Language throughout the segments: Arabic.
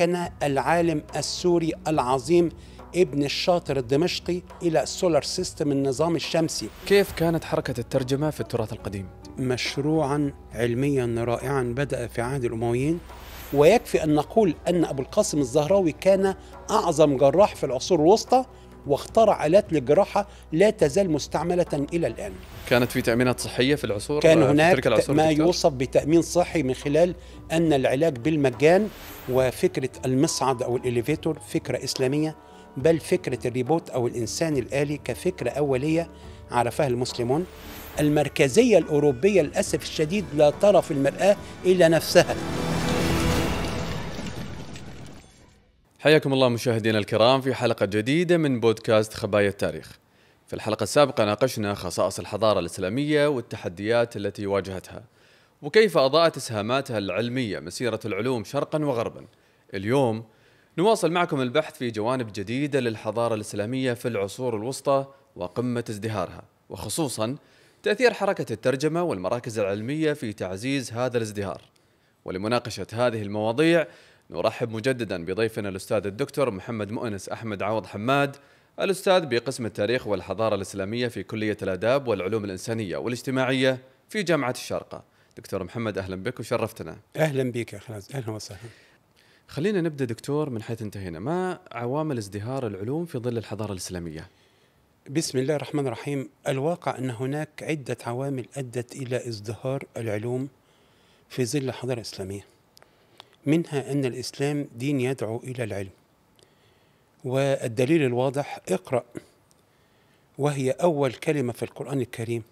مكن العالم السوري العظيم ابن الشاطر الدمشقي الى سولار سيستم النظام الشمسي كيف كانت حركه الترجمه في التراث القديم مشروعا علميا رائعا بدا في عهد الامويين ويكفي ان نقول ان ابو القاسم الزهراوي كان اعظم جراح في العصور الوسطى واخترع آلات للجراحة لا تزال مستعملة إلى الآن كانت في تأمينات صحية في العصور؟ كان هناك العصور ما دكتور؟ يوصف بتأمين صحي من خلال أن العلاج بالمجان وفكرة المصعد أو الإليفيتور فكرة إسلامية بل فكرة الريبوت أو الإنسان الآلي كفكرة أولية عرفها المسلمون المركزية الأوروبية للأسف الشديد لا ترى في المرآة إلا نفسها حياكم الله مشاهدينا الكرام في حلقة جديدة من بودكاست خبايا التاريخ. في الحلقة السابقة ناقشنا خصائص الحضارة الإسلامية والتحديات التي واجهتها، وكيف أضاءت إسهاماتها العلمية مسيرة العلوم شرقا وغربا. اليوم نواصل معكم البحث في جوانب جديدة للحضارة الإسلامية في العصور الوسطى وقمة ازدهارها، وخصوصا تأثير حركة الترجمة والمراكز العلمية في تعزيز هذا الازدهار. ولمناقشة هذه المواضيع نرحب مجددا بضيفنا الاستاذ الدكتور محمد مؤنس احمد عوض حماد الاستاذ بقسم التاريخ والحضاره الاسلاميه في كليه الاداب والعلوم الانسانيه والاجتماعيه في جامعه الشارقه. دكتور محمد اهلا بك وشرفتنا. اهلا بك يا خلاص اهلا وسهلا. خلينا نبدا دكتور من حيث انتهينا، ما عوامل ازدهار العلوم في ظل الحضاره الاسلاميه؟ بسم الله الرحمن الرحيم، الواقع ان هناك عده عوامل ادت الى ازدهار العلوم في ظل الحضاره الاسلاميه. منها أن الإسلام دين يدعو إلى العلم والدليل الواضح اقرأ وهي أول كلمة في القرآن الكريم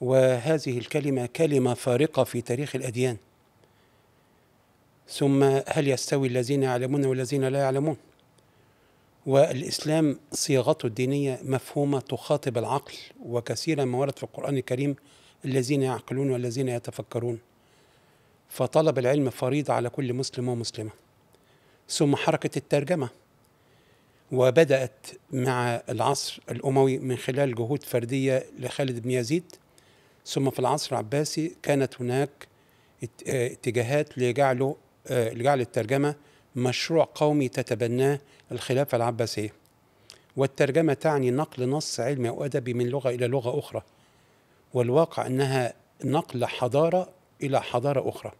وهذه الكلمة كلمة فارقة في تاريخ الأديان ثم هل يستوي الذين يعلمون والذين لا يعلمون والإسلام صياغته الدينية مفهومة تخاطب العقل وكثيرا ما ورد في القرآن الكريم الذين يعقلون والذين يتفكرون فطلب العلم فريضة على كل مسلم ومسلمة ثم حركة الترجمة وبدأت مع العصر الأموي من خلال جهود فردية لخالد بن يزيد ثم في العصر العباسي كانت هناك آه، اتجاهات لجعله آه، لجعل الترجمة مشروع قومي تتبناه الخلافة العباسية والترجمة تعني نقل نص علمي أو أدبي من لغة إلى لغة أخرى والواقع أنها نقل حضارة إلى حضارة أخرى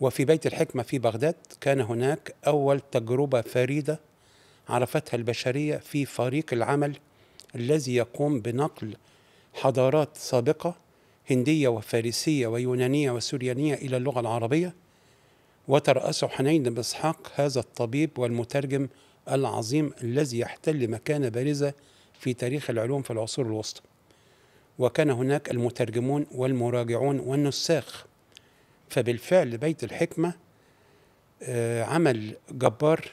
وفي بيت الحكمة في بغداد كان هناك أول تجربة فريدة عرفتها البشرية في فريق العمل الذي يقوم بنقل حضارات سابقة هندية وفارسية ويونانية وسوريانية إلى اللغة العربية وترأسه حنين بن إسحاق هذا الطبيب والمترجم العظيم الذي يحتل مكانة بارزة في تاريخ العلوم في العصور الوسطى وكان هناك المترجمون والمراجعون والنساخ فبالفعل بيت الحكمة آه، عمل جبار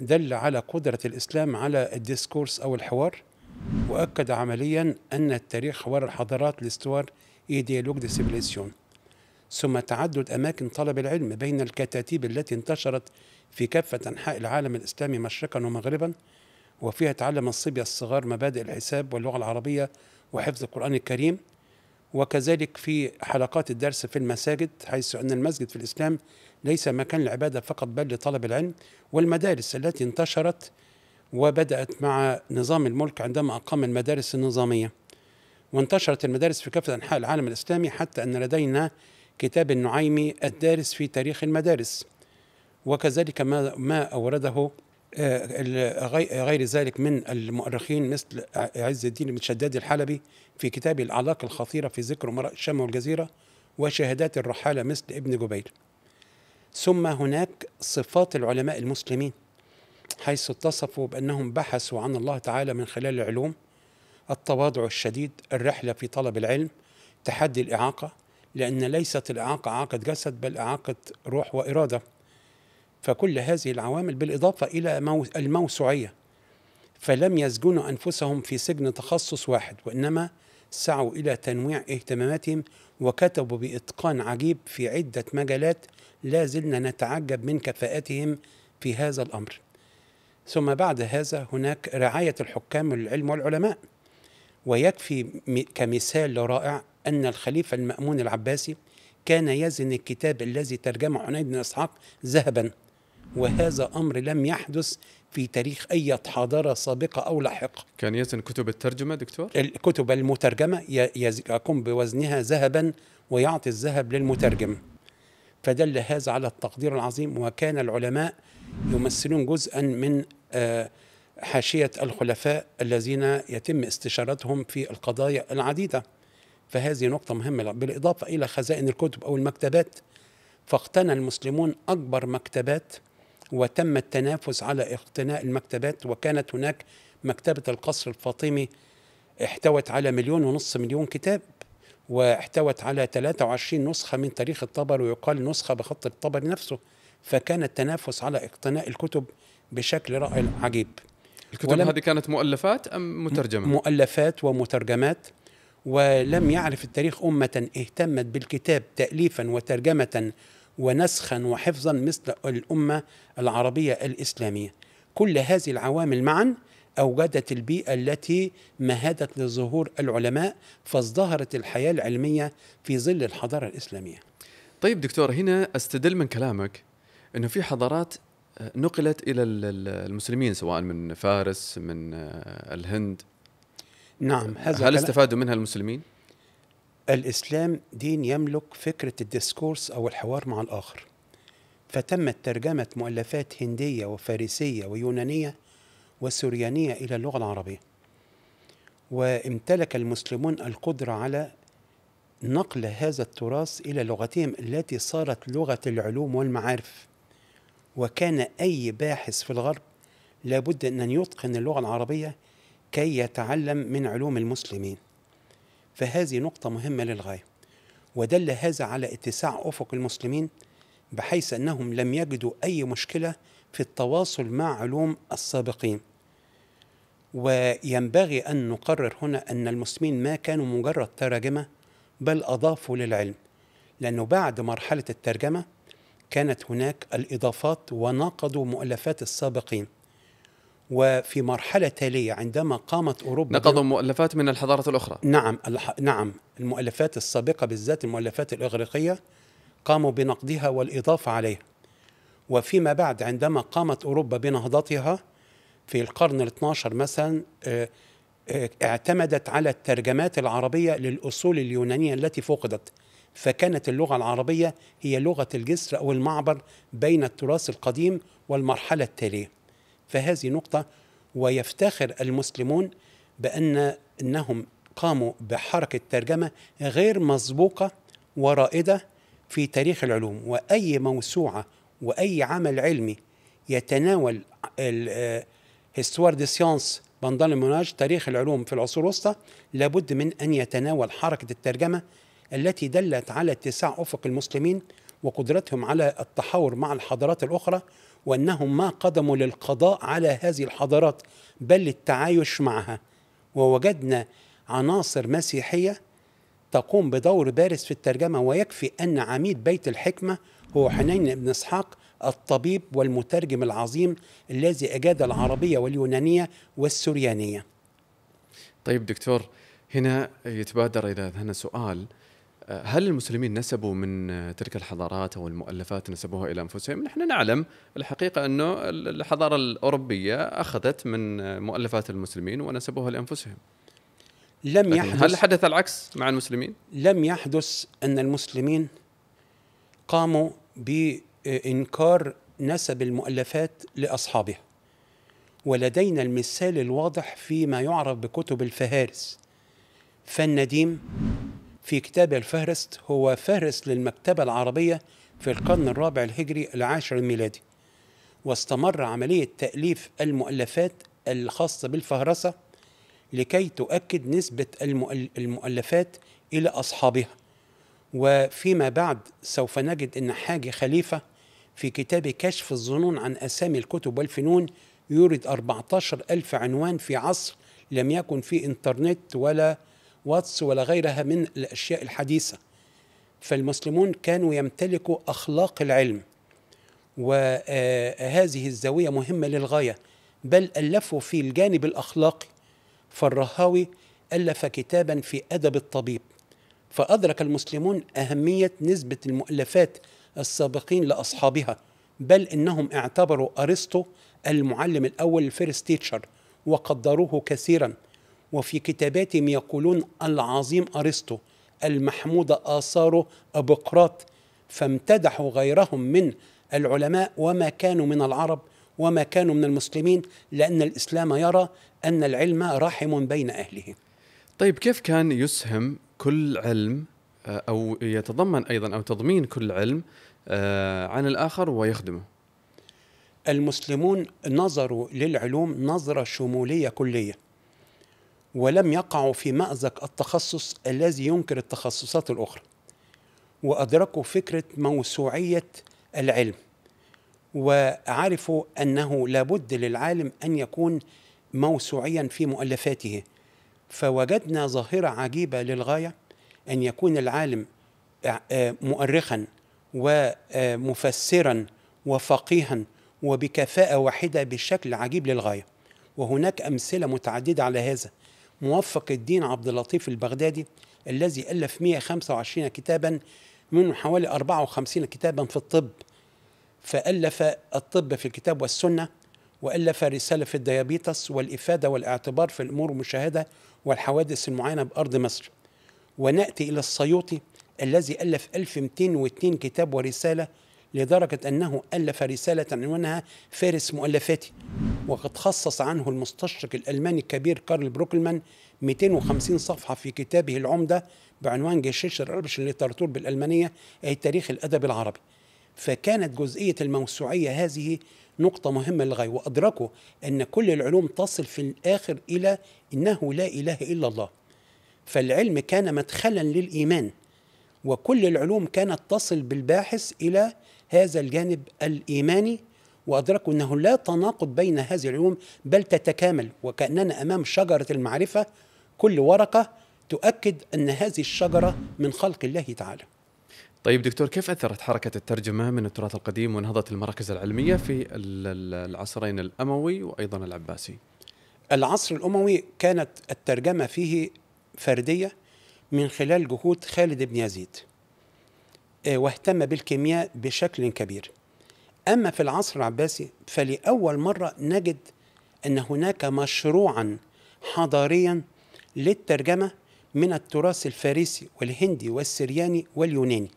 دل على قدرة الإسلام على الديسكورس أو الحوار وأكد عمليا أن التاريخ حوار الحضارات لاستوار إيديالوج ديسيبليسيون دي ثم تعدد أماكن طلب العلم بين الكتاتيب التي انتشرت في كافة أنحاء العالم الإسلامي مشرقا ومغربا وفيها تعلم الصبية الصغار مبادئ الحساب واللغة العربية وحفظ القرآن الكريم وكذلك في حلقات الدرس في المساجد حيث أن المسجد في الإسلام ليس مكان العبادة فقط بل لطلب العلم والمدارس التي انتشرت وبدأت مع نظام الملك عندما أقام المدارس النظامية وانتشرت المدارس في كافة أنحاء العالم الإسلامي حتى أن لدينا كتاب النعيمي الدارس في تاريخ المدارس وكذلك ما, ما أورده آه، غير ذلك من المؤرخين مثل عز الدين بن شداد الحلبي في كتابه الأعلاق الخطيرة في ذكر أمراء الشام والجزيرة وشهادات الرحالة مثل ابن جبير ثم هناك صفات العلماء المسلمين حيث اتصفوا بأنهم بحثوا عن الله تعالى من خلال العلوم التواضع الشديد الرحلة في طلب العلم تحدي الإعاقة لأن ليست الإعاقة إعاقة جسد بل إعاقة روح وإرادة فكل هذه العوامل بالإضافة إلى الموسوعية فلم يسجنوا أنفسهم في سجن تخصص واحد وإنما سعوا إلى تنويع اهتماماتهم وكتبوا بإتقان عجيب في عدة مجالات لا زلنا نتعجب من كفاءتهم في هذا الأمر ثم بعد هذا هناك رعاية الحكام للعلم والعلماء ويكفي كمثال رائع أن الخليفة المأمون العباسي كان يزن الكتاب الذي ترجمه حنين بن إسحاق ذهبا وهذا أمر لم يحدث في تاريخ أي حضارة سابقة أو لاحقة كان يزن كتب الترجمة دكتور؟ الكتب المترجمة يقوم بوزنها ذهبا ويعطي الذهب للمترجم فدل هذا على التقدير العظيم وكان العلماء يمثلون جزءا من آه، حاشية الخلفاء الذين يتم استشارتهم في القضايا العديدة فهذه نقطة مهمة بالإضافة إلى خزائن الكتب أو المكتبات فاقتنى المسلمون أكبر مكتبات وتم التنافس على اقتناء المكتبات وكانت هناك مكتبة القصر الفاطمي احتوت على مليون ونص مليون كتاب واحتوت على 23 نسخة من تاريخ الطبر ويقال نسخة بخط الطبر نفسه فكان التنافس على اقتناء الكتب بشكل رائع عجيب الكتب هذه كانت مؤلفات أم مترجمة؟ مؤلفات ومترجمات ولم يعرف التاريخ أمة اهتمت بالكتاب تأليفا وترجمة ونسخا وحفظا مثل الامه العربيه الاسلاميه كل هذه العوامل معا اوجدت البيئه التي مهدت لظهور العلماء فازدهرت الحياه العلميه في ظل الحضاره الاسلاميه طيب دكتور هنا استدل من كلامك انه في حضارات آه، نقلت الى المسلمين سواء من فارس من آه، الهند نعم هذا هل استفادوا منها المسلمين؟ الإسلام دين يملك فكرة الديسكورس أو الحوار مع الآخر فتمت ترجمة مؤلفات هندية وفارسية ويونانية وسريانية إلى اللغة العربية وامتلك المسلمون القدرة على نقل هذا التراث إلى لغتهم التي صارت لغة العلوم والمعارف وكان أي باحث في الغرب لابد أن يتقن اللغة العربية كي يتعلم من علوم المسلمين فهذه نقطة مهمة للغاية ودل هذا على اتساع أفق المسلمين بحيث أنهم لم يجدوا أي مشكلة في التواصل مع علوم السابقين وينبغي أن نقرر هنا أن المسلمين ما كانوا مجرد ترجمة بل أضافوا للعلم لأنه بعد مرحلة الترجمة كانت هناك الإضافات وناقضوا مؤلفات السابقين وفي مرحلة تالية عندما قامت أوروبا نقضوا مؤلفات من الحضارة الأخرى نعم نعم المؤلفات السابقة بالذات المؤلفات الإغريقية قاموا بنقدها والإضافة عليها وفيما بعد عندما قامت أوروبا بنهضتها في القرن ال 12 مثلا آه، آه، اعتمدت على الترجمات العربية للأصول اليونانية التي فقدت فكانت اللغة العربية هي لغة الجسر أو المعبر بين التراث القديم والمرحلة التالية فهذه نقطة ويفتخر المسلمون بأن أنهم قاموا بحركة ترجمة غير مسبوقة ورائدة في تاريخ العلوم وأي موسوعة وأي عمل علمي يتناول هستوار دي سيانس بندال المناج تاريخ العلوم في العصور الوسطى لابد من أن يتناول حركة الترجمة التي دلت على اتساع أفق المسلمين وقدرتهم على التحاور مع الحضارات الأخرى وأنهم ما قدموا للقضاء على هذه الحضارات بل للتعايش معها ووجدنا عناصر مسيحية تقوم بدور بارز في الترجمة ويكفي أن عميد بيت الحكمة هو حنين بن إسحاق الطبيب والمترجم العظيم الذي أجاد العربية واليونانية والسريانيه. طيب دكتور هنا يتبادر إلى ذهن سؤال هل المسلمين نسبوا من تلك الحضارات او المؤلفات نسبوها الى انفسهم؟ نحن نعلم الحقيقه انه الحضاره الاوروبيه اخذت من مؤلفات المسلمين ونسبوها لانفسهم. لم يحدث هل حدث العكس مع المسلمين؟ لم يحدث ان المسلمين قاموا بانكار نسب المؤلفات لاصحابها. ولدينا المثال الواضح فيما يعرف بكتب الفهارس فالنديم في كتاب الفهرست هو فهرست للمكتبة العربية في القرن الرابع الهجري العاشر الميلادي واستمر عملية تأليف المؤلفات الخاصة بالفهرسة لكي تؤكد نسبة المؤلفات إلى أصحابها وفيما بعد سوف نجد أن حاجي خليفة في كتاب كشف الظنون عن أسامي الكتب والفنون يورد 14 ألف عنوان في عصر لم يكن في إنترنت ولا واتس ولا غيرها من الأشياء الحديثة فالمسلمون كانوا يمتلكوا أخلاق العلم وهذه آه، الزاوية مهمة للغاية بل ألفوا في الجانب الأخلاقي فالرهاوي ألف كتابا في أدب الطبيب فأدرك المسلمون أهمية نسبة المؤلفات السابقين لأصحابها بل إنهم اعتبروا أرسطو المعلم الأول الفيرست تيتشر وقدروه كثيرا وفي كتاباتهم يقولون العظيم أرسطو المحمود آثاره أبقراط فامتدحوا غيرهم من العلماء وما كانوا من العرب وما كانوا من المسلمين لأن الإسلام يرى أن العلم رحم بين أهله طيب كيف كان يسهم كل علم آه، أو يتضمن أيضا أو تضمين كل علم آه، عن الآخر ويخدمه المسلمون نظروا للعلوم نظرة شمولية كلية ولم يقعوا في مأزق التخصص الذي ينكر التخصصات الأخرى وأدركوا فكرة موسوعية العلم وعرفوا أنه لابد للعالم أن يكون موسوعيا في مؤلفاته فوجدنا ظاهرة عجيبة للغاية أن يكون العالم آه، آه، مؤرخا ومفسرا آه، وفقيها وبكفاءة واحدة بشكل عجيب للغاية وهناك أمثلة متعددة على هذا موفق الدين عبد اللطيف البغدادي الذي ألف 125 كتابا منهم حوالي 54 كتابا في الطب فألف الطب في الكتاب والسنة وألف رسالة في الديابيطس والإفادة والاعتبار في الأمور المشاهدة والحوادث المعينة بأرض مصر ونأتي إلى السيوطي الذي ألف 1202 كتاب ورسالة لدرجة أنه ألف رسالة عنوانها فارس مؤلفاتي وقد خصص عنه المستشرق الألماني الكبير كارل بروكلمان 250 صفحة في كتابه العمدة بعنوان جيشيش الربش الليتراتور بالألمانية أي تاريخ الأدب العربي فكانت جزئية الموسوعية هذه نقطة مهمة للغاية وأدركوا أن كل العلوم تصل في الآخر إلى أنه لا إله إلا الله فالعلم كان مدخلا للإيمان وكل العلوم كانت تصل بالباحث إلى هذا الجانب الإيماني وأدركوا أنه لا تناقض بين هذه العلوم بل تتكامل وكأننا أمام شجرة المعرفة كل ورقة تؤكد أن هذه الشجرة من خلق الله تعالى طيب دكتور كيف أثرت حركة الترجمة من التراث القديم ونهضة المراكز العلمية في العصرين الأموي وأيضا العباسي؟ العصر الأموي كانت الترجمة فيه فردية من خلال جهود خالد بن يزيد آه، واهتم بالكيمياء بشكل كبير أما في العصر العباسي فلأول مرة نجد أن هناك مشروعا حضاريا للترجمة من التراث الفارسي والهندي والسرياني واليوناني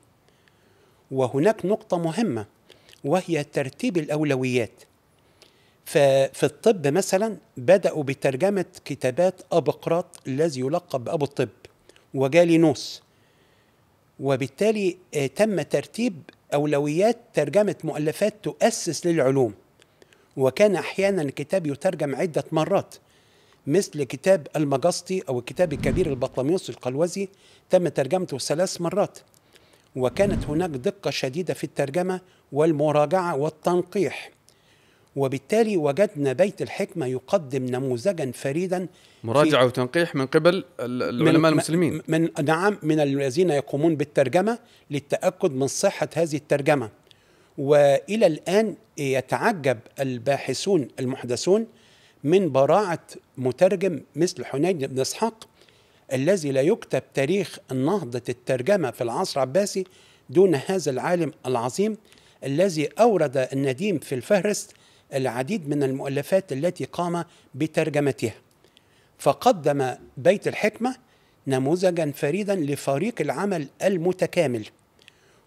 وهناك نقطة مهمة وهي ترتيب الأولويات ففي الطب مثلا بدأوا بترجمة كتابات أبقراط الذي يلقب بأبو الطب وجالينوس وبالتالي آه، تم ترتيب أولويات ترجمة مؤلفات تؤسس للعلوم وكان أحيانا الكتاب يترجم عدة مرات مثل كتاب المجسطي أو الكتاب الكبير البطلميوس القلوزي تم ترجمته ثلاث مرات وكانت هناك دقة شديدة في الترجمة والمراجعة والتنقيح وبالتالي وجدنا بيت الحكمة يقدم نموذجا فريدا مراجعة وتنقيح من قبل العلماء المسلمين من نعم من الذين يقومون بالترجمة للتأكد من صحة هذه الترجمة وإلى الآن يتعجب الباحثون المحدثون من براعة مترجم مثل حنين بن إسحاق الذي لا يكتب تاريخ نهضة الترجمة في العصر العباسي دون هذا العالم العظيم الذي أورد النديم في الفهرست العديد من المؤلفات التي قام بترجمتها فقدم بيت الحكمة نموذجا فريدا لفريق العمل المتكامل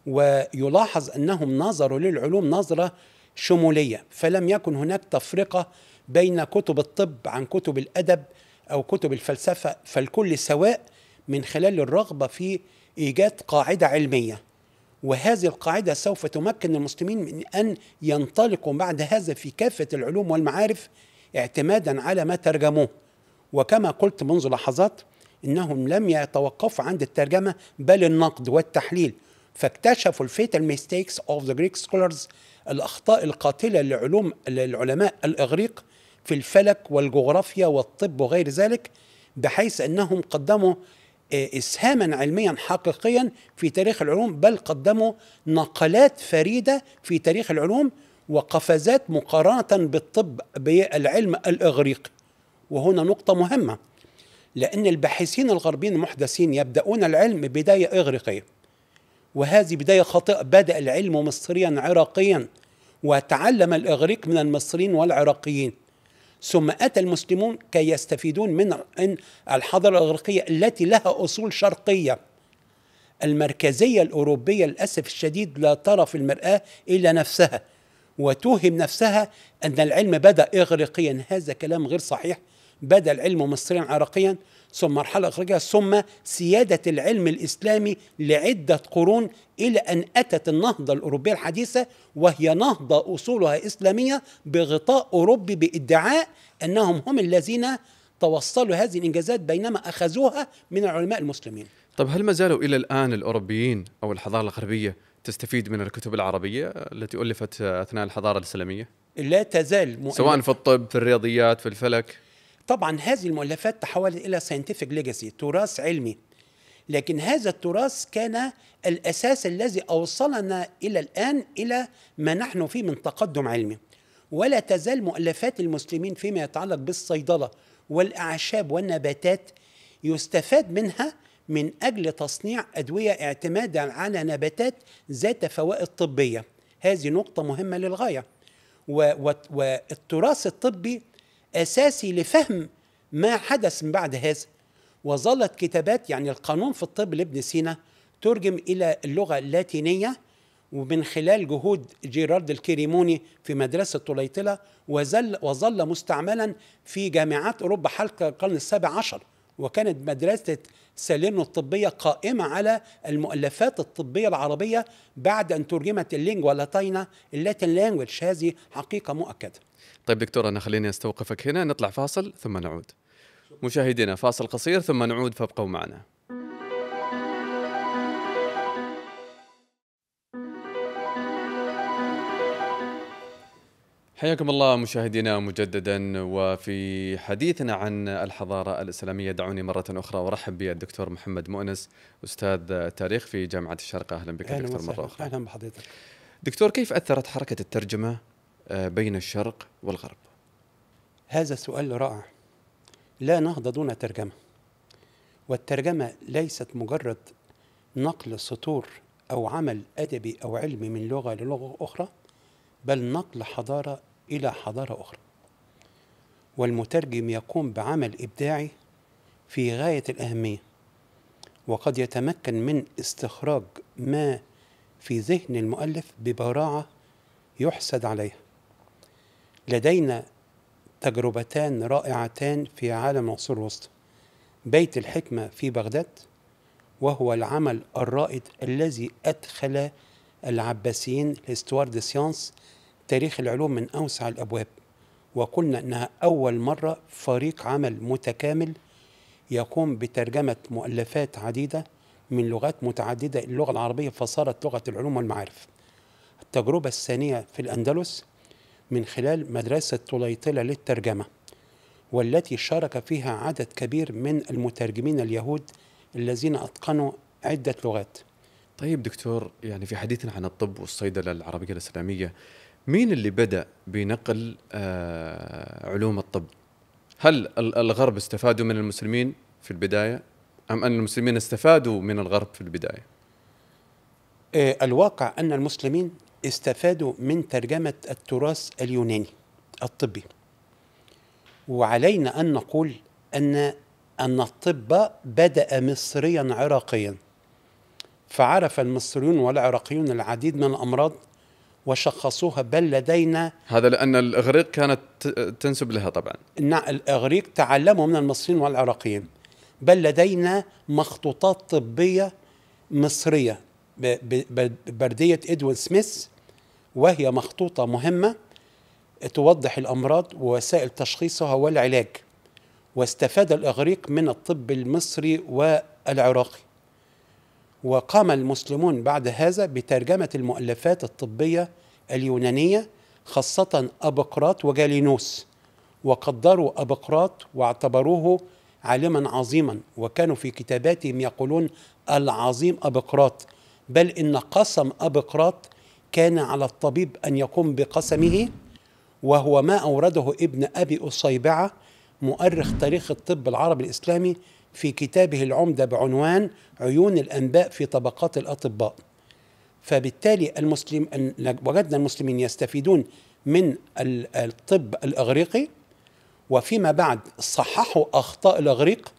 ويلاحظ أنهم نظروا للعلوم نظرة شمولية فلم يكن هناك تفرقة بين كتب الطب عن كتب الأدب أو كتب الفلسفة فالكل سواء من خلال الرغبة في إيجاد قاعدة علمية وهذه القاعدة سوف تمكن المسلمين من أن ينطلقوا بعد هذا في كافة العلوم والمعارف اعتمادا على ما ترجموه وكما قلت منذ لحظات إنهم لم يتوقفوا عند الترجمة بل النقد والتحليل فاكتشفوا الفيتال ميستيكس اوف ذا جريك سكولرز الأخطاء القاتلة لعلوم العلماء الإغريق في الفلك والجغرافيا والطب وغير ذلك بحيث أنهم قدموا آه، إسهاما علميا حقيقيا في تاريخ العلوم بل قدموا نقلات فريدة في تاريخ العلوم وقفزات مقارنة بالطب بالعلم الإغريقي وهنا نقطة مهمة لأن الباحثين الغربيين المحدثين يبدأون العلم بداية إغريقية وهذه بداية خاطئة بدأ العلم مصريا عراقيا وتعلم الإغريق من المصريين والعراقيين ثم أتى المسلمون كي يستفيدون من الحضارة الإغريقية التي لها أصول شرقية المركزية الأوروبية للأسف الشديد لا ترى في المرآة إلا نفسها وتوهم نفسها أن العلم بدأ إغريقيا هذا كلام غير صحيح بدأ العلم مصريا عراقيا ثم مرحلة أخرى ثم سيادة العلم الإسلامي لعدة قرون إلى أن أتت النهضة الأوروبية الحديثة وهي نهضة أصولها إسلامية بغطاء أوروبي بإدعاء أنهم هم الذين توصلوا هذه الإنجازات بينما أخذوها من العلماء المسلمين طب هل ما زالوا إلى الآن الأوروبيين أو الحضارة الغربية تستفيد من الكتب العربية التي ألفت أثناء الحضارة الإسلامية؟ لا تزال مؤمنة. سواء في الطب في الرياضيات في الفلك طبعا هذه المؤلفات تحولت إلى ساينتفك ليجاسي تراث علمي لكن هذا التراث كان الأساس الذي أوصلنا إلى الآن إلى ما نحن فيه من تقدم علمي ولا تزال مؤلفات المسلمين فيما يتعلق بالصيدلة والأعشاب والنباتات يستفاد منها من أجل تصنيع أدوية اعتمادا على نباتات ذات فوائد طبية هذه نقطة مهمة للغاية والتراث الطبي أساسي لفهم ما حدث من بعد هذا وظلت كتابات يعني القانون في الطب لابن سينا ترجم إلى اللغة اللاتينية ومن خلال جهود جيرارد الكريموني في مدرسة طليطلة وظل, وظل مستعملا في جامعات أوروبا حلقة القرن السابع عشر وكانت مدرسة ساليرنو الطبية قائمة على المؤلفات الطبية العربية بعد أن ترجمت اللينجوا لاتينا اللاتين لانجويج هذه حقيقة مؤكدة طيب دكتور أنا خليني أستوقفك هنا نطلع فاصل ثم نعود مشاهدينا فاصل قصير ثم نعود فابقوا معنا حياكم الله مشاهدينا مجددا وفي حديثنا عن الحضارة الإسلامية دعوني مرة أخرى ارحب بالدكتور محمد مؤنس أستاذ التاريخ في جامعة الشرق أهلا بك أهلا دكتور مرة أخرى أهلا بحضرتك دكتور كيف أثرت حركة الترجمة آه، بين الشرق والغرب؟ هذا سؤال رائع لا نهضة دون ترجمة والترجمة ليست مجرد نقل سطور أو عمل أدبي أو علمي من لغة للغة أخرى بل نقل حضارة إلى حضارة أخرى والمترجم يقوم بعمل إبداعي في غاية الأهمية وقد يتمكن من استخراج ما في ذهن المؤلف ببراعة يحسد عليها لدينا تجربتان رائعتان في عالم العصور الوسطى بيت الحكمة في بغداد وهو العمل الرائد الذي أدخل العباسيين لستوار دي سيانس تاريخ العلوم من أوسع الأبواب وقلنا أنها أول مرة فريق عمل متكامل يقوم بترجمة مؤلفات عديدة من لغات متعددة إلى اللغة العربية فصارت لغة العلوم والمعارف التجربة الثانية في الأندلس من خلال مدرسة طليطلة للترجمة والتي شارك فيها عدد كبير من المترجمين اليهود الذين أتقنوا عدة لغات طيب دكتور يعني في حديثنا عن الطب والصيدلة العربية الإسلامية مين اللي بدا بنقل آه، علوم الطب؟ هل الغرب استفادوا من المسلمين في البدايه ام ان المسلمين استفادوا من الغرب في البدايه؟ إيه، الواقع ان المسلمين استفادوا من ترجمه التراث اليوناني الطبي وعلينا ان نقول ان ان الطب بدا مصريا عراقيا فعرف المصريون والعراقيون العديد من الامراض وشخصوها بل لدينا هذا لأن الإغريق كانت تنسب لها طبعا نعم الإغريق تعلموا من المصريين والعراقيين بل لدينا مخطوطات طبية مصرية بردية إدوين سميث وهي مخطوطة مهمة توضح الأمراض ووسائل تشخيصها والعلاج واستفاد الإغريق من الطب المصري والعراقي وقام المسلمون بعد هذا بترجمة المؤلفات الطبية اليونانية خاصة أبقراط وجالينوس وقدروا أبقراط واعتبروه عالما عظيما وكانوا في كتاباتهم يقولون العظيم أبقراط بل إن قسم أبقراط كان على الطبيب أن يقوم بقسمه وهو ما أورده ابن أبي أصيبعة مؤرخ تاريخ الطب العربي الإسلامي في كتابه العمدة بعنوان عيون الأنباء في طبقات الأطباء فبالتالي المسلم وجدنا المسلمين يستفيدون من الطب الإغريقي وفيما بعد صححوا أخطاء الإغريق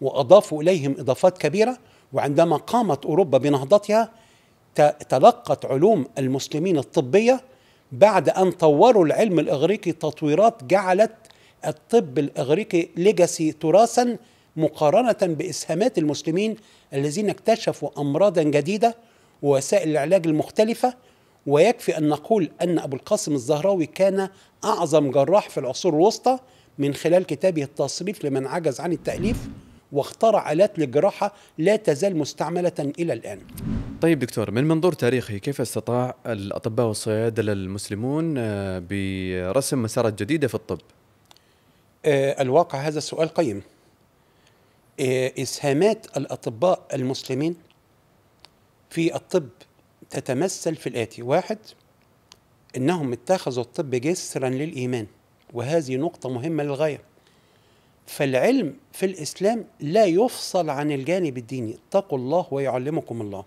وأضافوا إليهم إضافات كبيرة وعندما قامت أوروبا بنهضتها تلقت علوم المسلمين الطبية بعد أن طوروا العلم الإغريقي تطويرات جعلت الطب الإغريقي ليجاسي تراثا مقارنة بإسهامات المسلمين الذين اكتشفوا أمراضا جديدة ووسائل العلاج المختلفة ويكفي أن نقول أن أبو القاسم الزهراوي كان أعظم جراح في العصور الوسطى من خلال كتابه التصريف لمن عجز عن التأليف واخترع آلات للجراحة لا تزال مستعملة إلى الآن طيب دكتور من منظور تاريخي كيف استطاع الأطباء والصيادلة المسلمون آه، برسم مسارات جديدة في الطب؟ آه، الواقع هذا السؤال قيم إيه، إسهامات الأطباء المسلمين في الطب تتمثل في الآتي واحد إنهم اتخذوا الطب جسرا للإيمان وهذه نقطة مهمة للغاية فالعلم في الإسلام لا يفصل عن الجانب الديني اتقوا الله ويعلمكم الله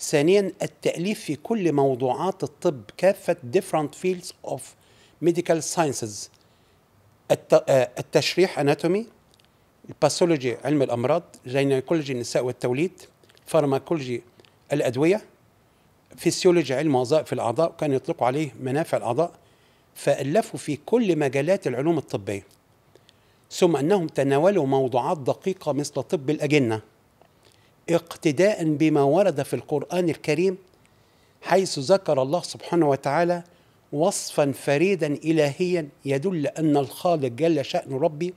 ثانيا التأليف في كل موضوعات الطب كافة different fields of medical sciences آه، التشريح anatomy الباثولوجي علم الامراض جينيكولوجي النساء والتوليد فارماكولوجي الادويه فيسيولوجي علم وظائف الاعضاء كان يطلقوا عليه منافع الاعضاء فالفوا في كل مجالات العلوم الطبيه ثم انهم تناولوا موضوعات دقيقه مثل طب الاجنه اقتداء بما ورد في القران الكريم حيث ذكر الله سبحانه وتعالى وصفا فريدا الهيا يدل ان الخالق جل شان ربي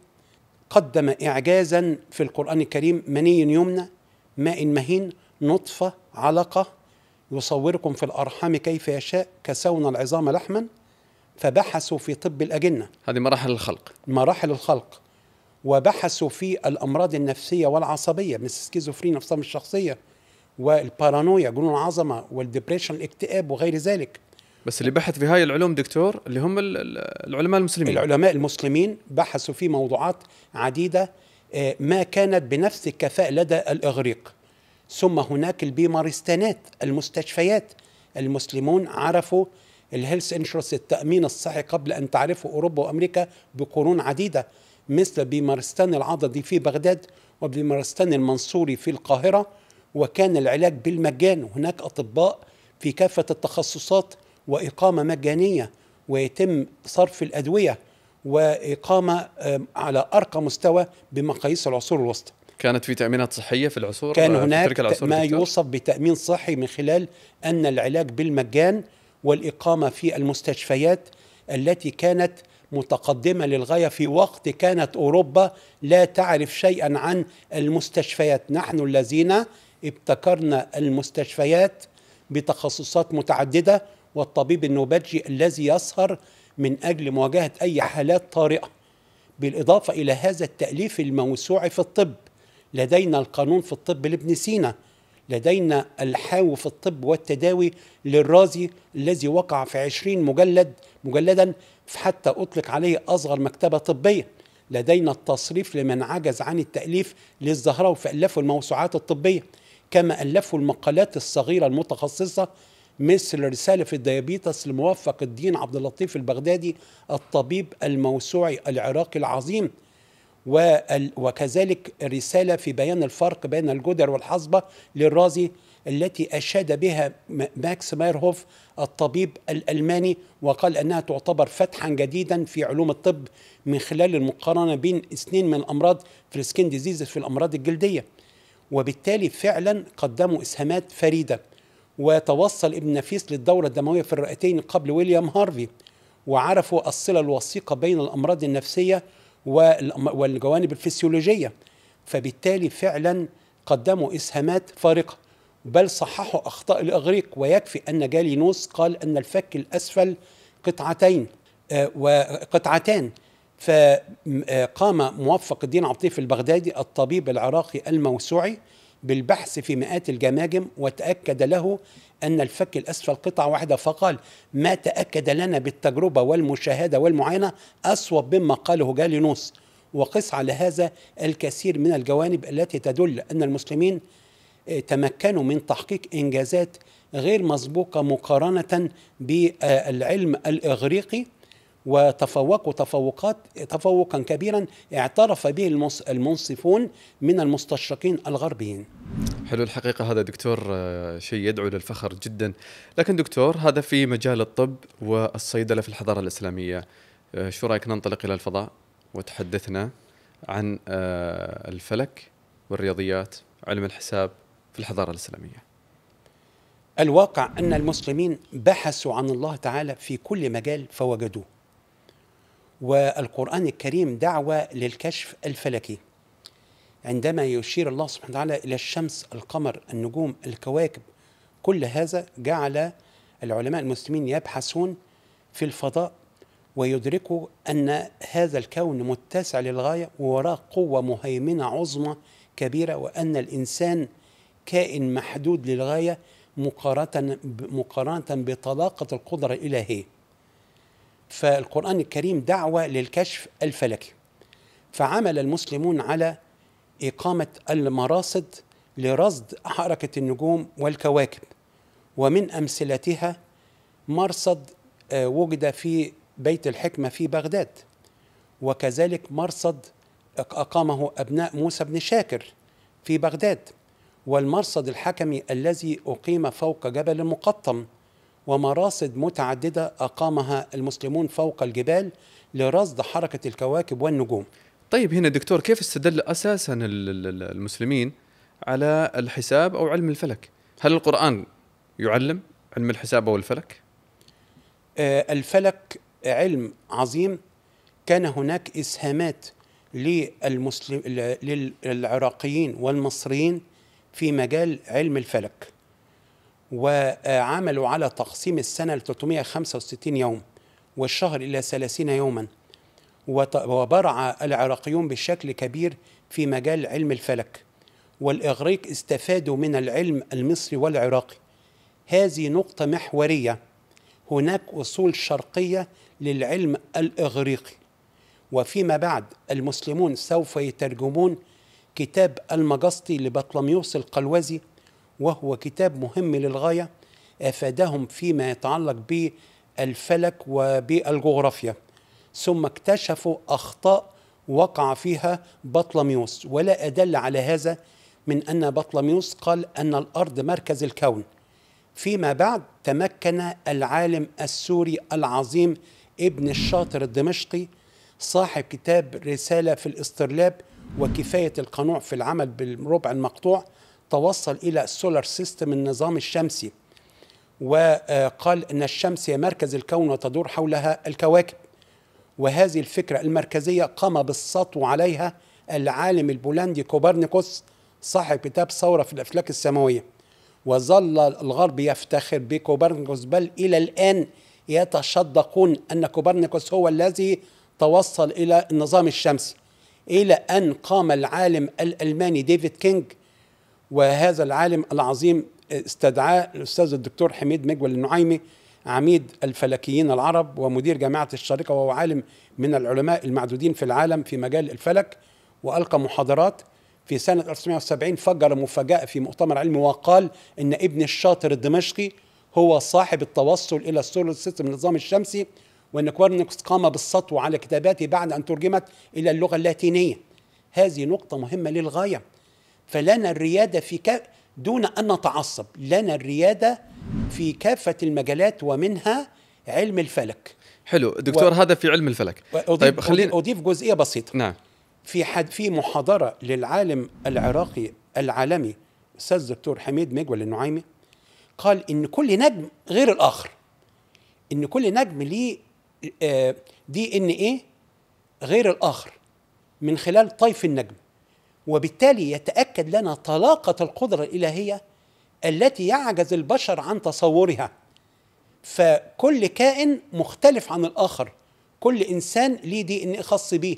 قدم إعجازا في القرآن الكريم مني يمنى ماء مهين نطفة علقة يصوركم في الأرحام كيف يشاء كسونا العظام لحما فبحثوا في طب الأجنة هذه مراحل الخلق مراحل الخلق وبحثوا في الأمراض النفسية والعصبية مثل السكيزوفرينيا انفصام الشخصية والبارانويا جنون العظمة والدبريشن الاكتئاب وغير ذلك بس اللي بحث في هاي العلوم دكتور اللي هم العلماء المسلمين العلماء المسلمين بحثوا في موضوعات عديدة آه، ما كانت بنفس الكفاءة لدى الإغريق ثم هناك البيمارستانات المستشفيات المسلمون عرفوا الهيلث انشورس التأمين الصحي قبل أن تعرفه أوروبا وأمريكا بقرون عديدة مثل بيمارستان العضدي في بغداد وبيمارستان المنصوري في القاهرة وكان العلاج بالمجان هناك أطباء في كافة التخصصات واقامه مجانيه ويتم صرف الادويه واقامه على ارقى مستوى بمقاييس العصور الوسطى. كانت في تامينات صحيه في العصور كان هناك العصور ما دكتور. يوصف بتامين صحي من خلال ان العلاج بالمجان والاقامه في المستشفيات التي كانت متقدمه للغايه في وقت كانت اوروبا لا تعرف شيئا عن المستشفيات، نحن الذين ابتكرنا المستشفيات بتخصصات متعدده والطبيب النوبجي الذي يسهر من أجل مواجهة أي حالات طارئة بالإضافة إلى هذا التأليف الموسوعي في الطب لدينا القانون في الطب لابن سينا لدينا الحاوي في الطب والتداوي للرازي الذي وقع في عشرين مجلد مجلدا حتى أطلق عليه أصغر مكتبة طبية لدينا التصريف لمن عجز عن التأليف للزهراوي فألفوا الموسوعات الطبية كما ألفوا المقالات الصغيرة المتخصصة مثل رسالة في الديابيتس لموفق الدين عبد اللطيف البغدادي الطبيب الموسوعي العراقي العظيم وكذلك رسالة في بيان الفرق بين الجدر والحصبة للرازي التي أشاد بها ماكس مايرهوف الطبيب الألماني وقال أنها تعتبر فتحا جديدا في علوم الطب من خلال المقارنة بين اثنين من الأمراض في السكين ديزيز في الأمراض الجلدية وبالتالي فعلا قدموا إسهامات فريدة وتوصل ابن نفيس للدورة الدموية في الرئتين قبل ويليام هارفي وعرفوا الصلة الوثيقة بين الأمراض النفسية والجوانب الفسيولوجية فبالتالي فعلا قدموا إسهامات فارقة بل صححوا أخطاء الإغريق ويكفي أن جالينوس قال أن الفك الأسفل قطعتين آه، وقطعتان فقام آه، موفق الدين عطيف البغدادي الطبيب العراقي الموسوعي بالبحث في مئات الجماجم وتأكد له أن الفك الأسفل قطعة واحدة فقال ما تأكد لنا بالتجربة والمشاهدة والمعاينة أصوب مما قاله جالينوس وقس على هذا الكثير من الجوانب التي تدل أن المسلمين آه، تمكنوا من تحقيق إنجازات غير مسبوقة مقارنة بالعلم الإغريقي وتفوقوا تفوقات تفوقا كبيرا اعترف به المنصفون من المستشرقين الغربيين حلو الحقيقة هذا دكتور آه، شيء يدعو للفخر جدا لكن دكتور هذا في مجال الطب والصيدلة في الحضارة الإسلامية آه، شو رأيك ننطلق إلى الفضاء وتحدثنا عن آه، الفلك والرياضيات علم الحساب في الحضارة الإسلامية الواقع أن المسلمين بحثوا عن الله تعالى في كل مجال فوجدوه والقرآن الكريم دعوة للكشف الفلكي عندما يشير الله سبحانه وتعالى إلى الشمس القمر النجوم الكواكب كل هذا جعل العلماء المسلمين يبحثون في الفضاء ويدركوا أن هذا الكون متسع للغاية ووراه قوة مهيمنة عظمى كبيرة وأن الإنسان كائن محدود للغاية مقارنة مقارنة بطلاقة القدرة الإلهية فالقرآن الكريم دعوة للكشف الفلكي فعمل المسلمون على إقامة المراصد لرصد حركة النجوم والكواكب ومن أمثلتها مرصد آه، وجد في بيت الحكمة في بغداد وكذلك مرصد أقامه أبناء موسى بن شاكر في بغداد والمرصد الحكمي الذي أقيم فوق جبل المقطم ومراصد متعددة أقامها المسلمون فوق الجبال لرصد حركة الكواكب والنجوم طيب هنا دكتور كيف استدل أساسا المسلمين على الحساب أو علم الفلك هل القرآن يعلم علم الحساب أو الفلك؟ آه، الفلك علم عظيم كان هناك إسهامات للمسلم للعراقيين والمصريين في مجال علم الفلك وعملوا على تقسيم السنة ل 365 يوم والشهر إلى 30 يوما وبرع العراقيون بشكل كبير في مجال علم الفلك والإغريق استفادوا من العلم المصري والعراقي هذه نقطة محورية هناك أصول شرقية للعلم الإغريقي وفيما بعد المسلمون سوف يترجمون كتاب المجسطي لبطلميوس القلوزي وهو كتاب مهم للغاية أفادهم فيما يتعلق بالفلك وبالجغرافيا ثم اكتشفوا أخطاء وقع فيها بطلميوس ولا أدل على هذا من أن بطلميوس قال أن الأرض مركز الكون فيما بعد تمكن العالم السوري العظيم ابن الشاطر الدمشقي صاحب كتاب رسالة في الاسترلاب وكفاية القنوع في العمل بالربع المقطوع توصل إلى السولار سيستم النظام الشمسي وقال أن الشمس هي مركز الكون وتدور حولها الكواكب وهذه الفكرة المركزية قام بالسطو عليها العالم البولندي كوبرنيكوس صاحب كتاب ثورة في الأفلاك السماوية وظل الغرب يفتخر بكوبرنيكوس بل إلى الآن يتشدقون أن كوبرنيكوس هو الذي توصل إلى النظام الشمسي إلى أن قام العالم الألماني ديفيد كينج وهذا العالم العظيم استدعاه الاستاذ الدكتور حميد مجول النعيمي عميد الفلكيين العرب ومدير جامعه الشارقه وهو عالم من العلماء المعدودين في العالم في مجال الفلك والقى محاضرات في سنه 1970 فجر مفاجاه في مؤتمر علمي وقال ان ابن الشاطر الدمشقي هو صاحب التوصل الى السولار سيستم النظام الشمسي وان كوارنكس قام بالسطو على كتاباته بعد ان ترجمت الى اللغه اللاتينيه هذه نقطه مهمه للغايه فلنا الريادة في ك... دون أن نتعصب لنا الريادة في كافة المجالات ومنها علم الفلك حلو دكتور و... هذا في علم الفلك أضيف طيب خلينا أضيف جزئية بسيطة نعم في حد في محاضرة للعالم العراقي العالمي أستاذ الدكتور حميد مجول النعيمي قال إن كل نجم غير الآخر إن كل نجم ليه آه، دي إن إيه غير الآخر من خلال طيف النجم وبالتالي يتاكد لنا طلاقه القدره الالهيه التي يعجز البشر عن تصورها فكل كائن مختلف عن الاخر كل انسان ليه دي ان إيه خاص بيه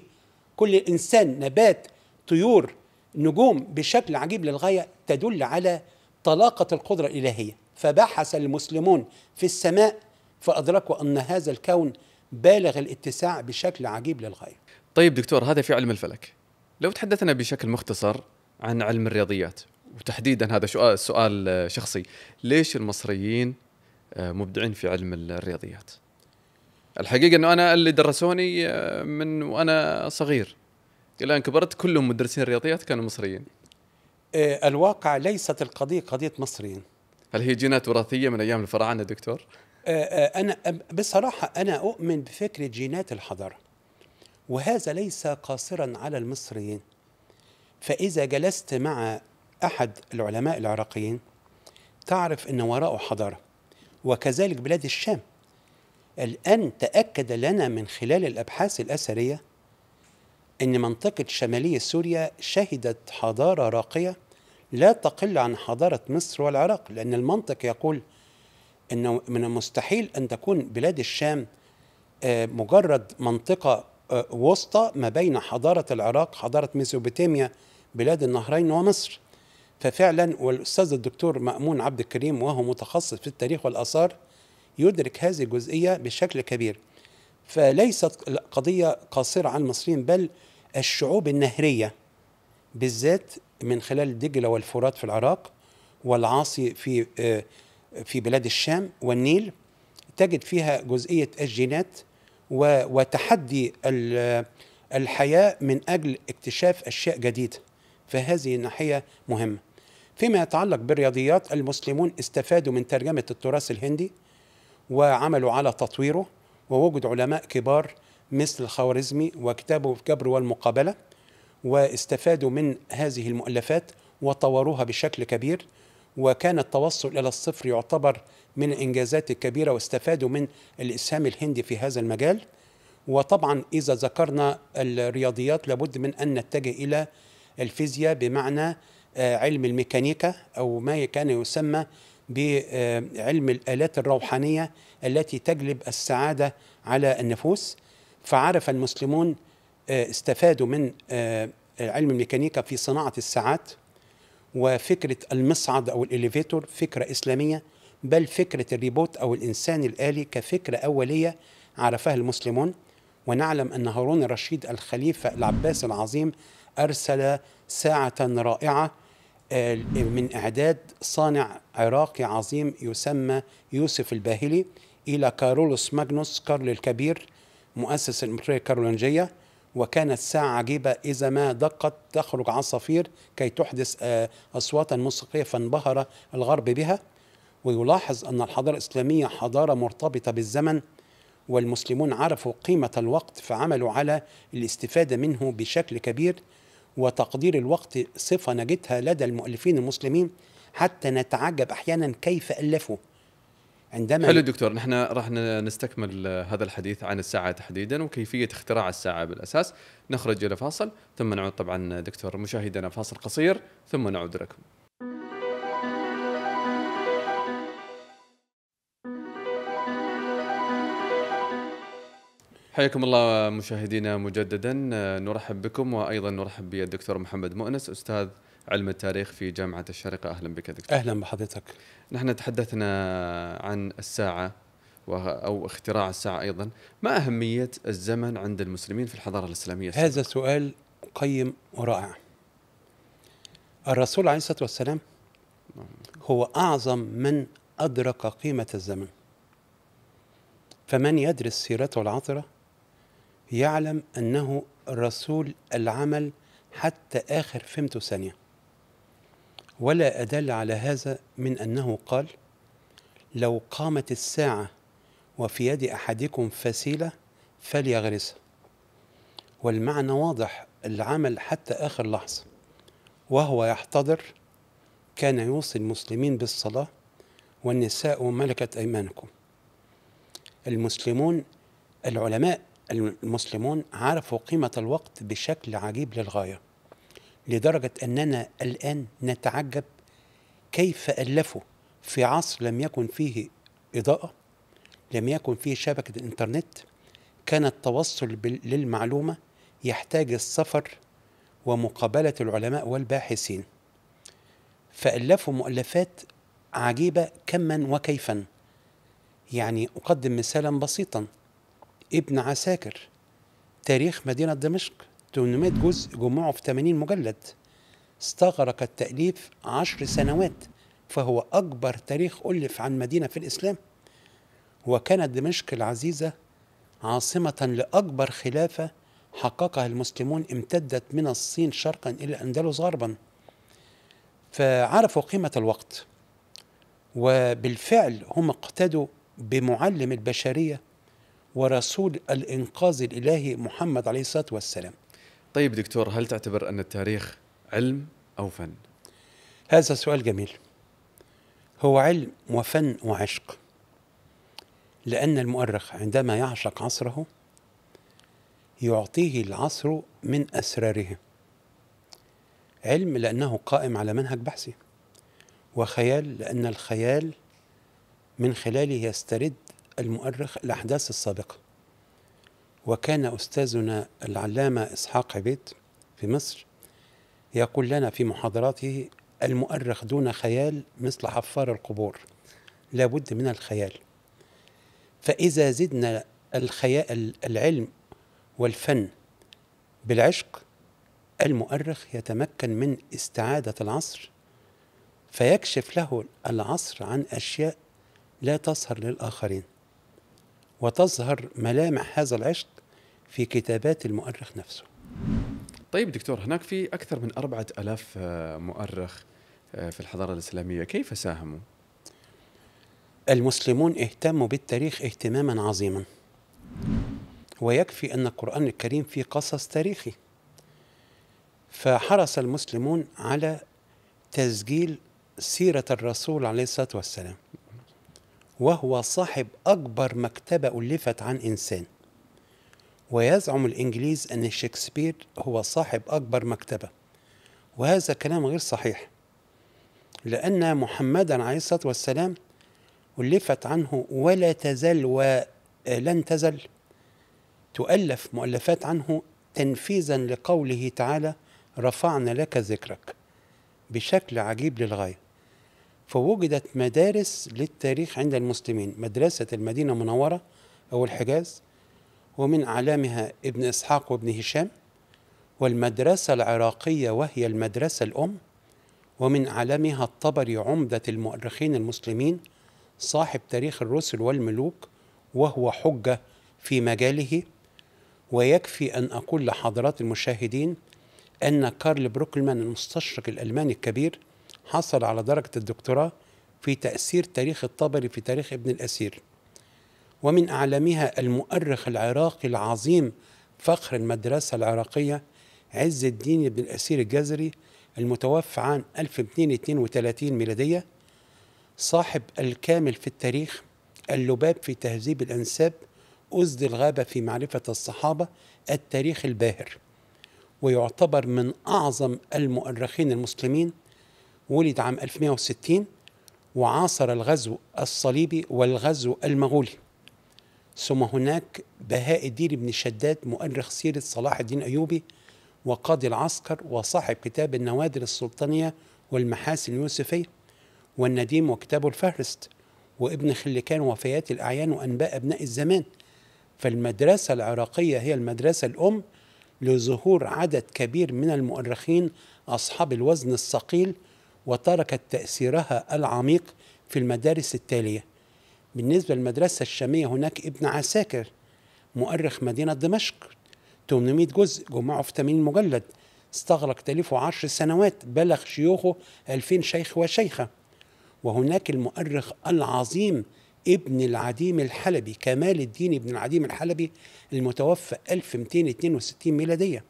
كل انسان نبات طيور نجوم بشكل عجيب للغايه تدل على طلاقه القدره الالهيه فبحث المسلمون في السماء فادركوا ان هذا الكون بالغ الاتساع بشكل عجيب للغايه طيب دكتور هذا في علم الفلك لو تحدثنا بشكل مختصر عن علم الرياضيات وتحديدا هذا سؤال سؤال شخصي ليش المصريين آه، مبدعين في علم الرياضيات الحقيقه انه انا اللي درسوني آه، من وانا صغير الى ان كبرت كلهم مدرسين رياضيات كانوا مصريين آه، الواقع ليست القضيه قضيه مصريين هل هي جينات وراثيه من ايام الفراعنه دكتور انا بصراحه انا اؤمن بفكره جينات الحضاره وهذا ليس قاصرا على المصريين فإذا جلست مع أحد العلماء العراقيين تعرف أن وراءه حضارة وكذلك بلاد الشام الآن تأكد لنا من خلال الأبحاث الأثرية أن منطقة شمالية سوريا شهدت حضارة راقية لا تقل عن حضارة مصر والعراق لأن المنطق يقول أنه من المستحيل أن تكون بلاد الشام آه، مجرد منطقة وسطى ما بين حضارة العراق حضارة ميسوبوتاميا بلاد النهرين ومصر ففعلا والأستاذ الدكتور مأمون عبد الكريم وهو متخصص في التاريخ والآثار يدرك هذه الجزئية بشكل كبير فليست قضية قاصرة عن المصريين بل الشعوب النهرية بالذات من خلال دجلة والفرات في العراق والعاصي في آه، في بلاد الشام والنيل تجد فيها جزئية الجينات وتحدي الحياة من أجل اكتشاف أشياء جديدة فهذه الناحية مهمة فيما يتعلق بالرياضيات المسلمون استفادوا من ترجمة التراث الهندي وعملوا على تطويره ووجد علماء كبار مثل الخوارزمي وكتابه في الجبر والمقابلة واستفادوا من هذه المؤلفات وطوروها بشكل كبير وكان التوصل إلى الصفر يعتبر من الإنجازات الكبيرة واستفادوا من الإسهام الهندي في هذا المجال وطبعا إذا ذكرنا الرياضيات لابد من أن نتجه إلى الفيزياء بمعنى آه، علم الميكانيكا أو ما كان يسمى بعلم الآلات الروحانية التي تجلب السعادة على النفوس فعرف المسلمون آه، استفادوا من آه، علم الميكانيكا في صناعة الساعات وفكرة المصعد أو الإليفيتور فكرة إسلامية بل فكرة الريبوت أو الإنسان الآلي كفكرة أولية عرفها المسلمون ونعلم أن هارون الرشيد الخليفة العباس العظيم أرسل ساعة رائعة آه، من إعداد صانع عراقي عظيم يسمى يوسف الباهلي إلى كارولوس ماجنوس كارل الكبير مؤسس الإمبراطورية الكارولنجية وكانت ساعة عجيبة إذا ما دقت تخرج عصافير كي تحدث آه، أصواتا موسيقية فانبهر الغرب بها ويلاحظ أن الحضارة الإسلامية حضارة مرتبطة بالزمن والمسلمون عرفوا قيمة الوقت فعملوا على الاستفادة منه بشكل كبير وتقدير الوقت صفة نجدها لدى المؤلفين المسلمين حتى نتعجب أحيانا كيف ألفوا عندما حلو دكتور نحن راح نستكمل هذا الحديث عن الساعة تحديدا وكيفية اختراع الساعة بالأساس نخرج إلى فاصل ثم نعود طبعا دكتور مشاهدنا فاصل قصير ثم نعود لكم حياكم الله مشاهدينا مجددا آه، نرحب بكم وايضا نرحب بالدكتور محمد مؤنس استاذ علم التاريخ في جامعه الشارقه اهلا بك دكتور اهلا بحضرتك نحن تحدثنا عن الساعه او اختراع الساعه ايضا ما اهميه الزمن عند المسلمين في الحضاره الاسلاميه السابقة؟ هذا سؤال قيم ورائع الرسول عليه الصلاه والسلام هو اعظم من ادرك قيمه الزمن فمن يدرس سيرته العطره يعلم أنه رسول العمل حتى آخر فمته ثانية ولا أدل على هذا من أنه قال لو قامت الساعة وفي يد أحدكم فسيلة فليغرسها والمعنى واضح العمل حتى آخر لحظة وهو يحتضر كان يوصي المسلمين بالصلاة والنساء ملكت أيمانكم المسلمون العلماء المسلمون عرفوا قيمة الوقت بشكل عجيب للغاية لدرجة أننا الآن نتعجب كيف ألفوا في عصر لم يكن فيه إضاءة لم يكن فيه شبكة إنترنت كان التوصل للمعلومة يحتاج السفر ومقابلة العلماء والباحثين فألفوا مؤلفات عجيبة كما وكيفا يعني أقدم مثالا بسيطا ابن عساكر تاريخ مدينة دمشق 800 جزء جمعه في 80 مجلد استغرق التأليف عشر سنوات فهو أكبر تاريخ ألف عن مدينة في الإسلام وكانت دمشق العزيزة عاصمة لأكبر خلافة حققها المسلمون امتدت من الصين شرقا إلى الأندلس غربا فعرفوا قيمة الوقت وبالفعل هم اقتدوا بمعلم البشرية ورسول الإنقاذ الإلهي محمد عليه الصلاة والسلام طيب دكتور هل تعتبر أن التاريخ علم أو فن؟ هذا سؤال جميل هو علم وفن وعشق لأن المؤرخ عندما يعشق عصره يعطيه العصر من أسراره علم لأنه قائم على منهج بحثي وخيال لأن الخيال من خلاله يسترد المؤرخ الأحداث السابقة وكان أستاذنا العلامة إسحاق عبيد في مصر يقول لنا في محاضراته المؤرخ دون خيال مثل حفار القبور لابد من الخيال فإذا زدنا الخيال العلم والفن بالعشق المؤرخ يتمكن من استعادة العصر فيكشف له العصر عن أشياء لا تظهر للآخرين وتظهر ملامح هذا العشق في كتابات المؤرخ نفسه طيب دكتور هناك في أكثر من أربعة ألاف آه، مؤرخ آه، في الحضارة الإسلامية كيف ساهموا؟ المسلمون اهتموا بالتاريخ اهتماما عظيما ويكفي أن القرآن الكريم فيه قصص تاريخي فحرص المسلمون على تسجيل سيرة الرسول عليه الصلاة والسلام وهو صاحب أكبر مكتبة ألفت عن إنسان ويزعم الإنجليز أن شكسبير هو صاحب أكبر مكتبة وهذا كلام غير صحيح لأن محمدا عليه الصلاة والسلام ألفت عنه ولا تزال ولن تزل تؤلف مؤلفات عنه تنفيذا لقوله تعالى رفعنا لك ذكرك بشكل عجيب للغايه فوجدت مدارس للتاريخ عند المسلمين مدرسة المدينة المنورة أو الحجاز ومن أعلامها ابن إسحاق وابن هشام والمدرسة العراقية وهي المدرسة الأم ومن أعلامها الطبري عمدة المؤرخين المسلمين صاحب تاريخ الرسل والملوك وهو حجة في مجاله ويكفي أن أقول لحضرات المشاهدين أن كارل بروكلمان المستشرق الألماني الكبير حصل على درجة الدكتوراه في تأثير تاريخ الطبري في تاريخ ابن الأسير ومن أعلامها المؤرخ العراقي العظيم فخر المدرسة العراقية عز الدين ابن الأسير الجزري المتوفى عام 1232 ميلادية صاحب الكامل في التاريخ اللباب في تهذيب الأنساب أزد الغابة في معرفة الصحابة التاريخ الباهر ويعتبر من أعظم المؤرخين المسلمين ولد عام 1160 وعاصر الغزو الصليبي والغزو المغولي ثم هناك بهاء الدين بن شداد مؤرخ سيرة صلاح الدين أيوبي وقاضي العسكر وصاحب كتاب النوادر السلطانية والمحاسن اليوسفية والنديم وكتابه الفهرست وابن خلكان وفيات الأعيان وأنباء أبناء الزمان فالمدرسة العراقية هي المدرسة الأم لظهور عدد كبير من المؤرخين أصحاب الوزن الثقيل وتركت تأثيرها العميق في المدارس التالية بالنسبة للمدرسة الشامية هناك ابن عساكر مؤرخ مدينة دمشق 800 جزء جمعه في 80 مجلد استغرق تأليفه عشر سنوات بلغ شيوخه 2000 شيخ وشيخة وهناك المؤرخ العظيم ابن العديم الحلبي كمال الدين ابن العديم الحلبي المتوفى 1262 ميلادية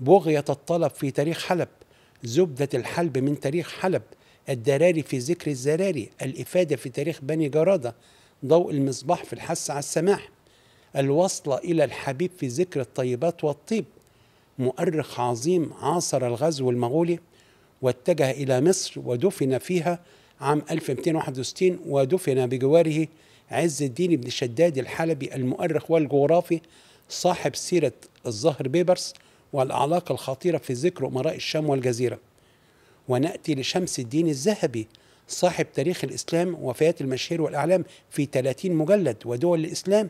بغية الطلب في تاريخ حلب زبدة الحلب من تاريخ حلب الدراري في ذكر الزراري الإفادة في تاريخ بني جرادة ضوء المصباح في الحث على السماح الوصلة إلى الحبيب في ذكر الطيبات والطيب مؤرخ عظيم عاصر الغزو المغولي واتجه إلى مصر ودفن فيها عام 1261 ودفن بجواره عز الدين بن شداد الحلبي المؤرخ والجغرافي صاحب سيرة الظهر بيبرس والأعلاق الخطيرة في ذكر أمراء الشام والجزيرة ونأتي لشمس الدين الذهبي صاحب تاريخ الإسلام وفيات المشاهير والأعلام في 30 مجلد ودول الإسلام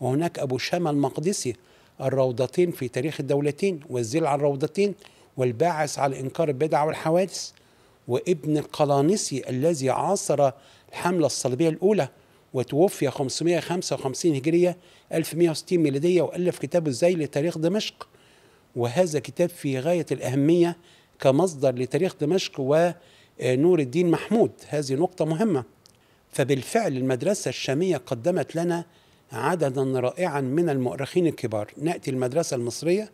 وهناك أبو شامة المقدسي الروضتين في تاريخ الدولتين والزيل على الروضتين والباعث على إنكار البدع والحوادث وابن القلانسي الذي عاصر الحملة الصليبية الأولى وتوفي 555 هجرية 1160 ميلادية وألف كتابه الزيل لتاريخ دمشق وهذا كتاب في غاية الأهمية كمصدر لتاريخ دمشق ونور آه، الدين محمود هذه نقطة مهمة فبالفعل المدرسة الشامية قدمت لنا عددا رائعا من المؤرخين الكبار نأتي المدرسة المصرية